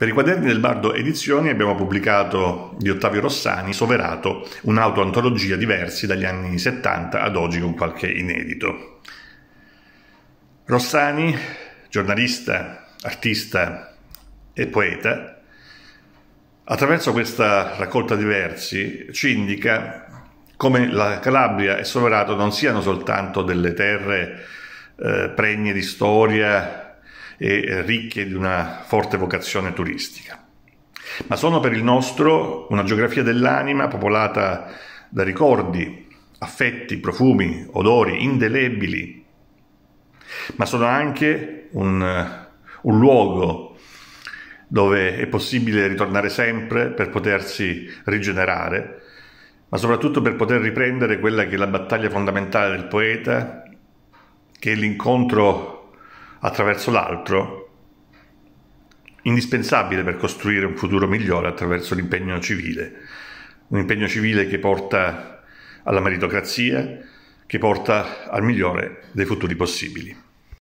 Per i quaderni del Bardo Edizioni abbiamo pubblicato di Ottavio Rossani Soverato, un'autoantologia di versi dagli anni 70 ad oggi con qualche inedito. Rossani, giornalista, artista e poeta, attraverso questa raccolta di versi ci indica come la Calabria e Soverato non siano soltanto delle terre eh, pregne di storia, e eh, ricche di una forte vocazione turistica. Ma sono per il nostro una geografia dell'anima popolata da ricordi, affetti, profumi, odori indelebili, ma sono anche un, eh, un luogo dove è possibile ritornare sempre per potersi rigenerare, ma soprattutto per poter riprendere quella che è la battaglia fondamentale del poeta, che è l'incontro attraverso l'altro, indispensabile per costruire un futuro migliore attraverso l'impegno civile, un impegno civile che porta alla meritocrazia, che porta al migliore dei futuri possibili.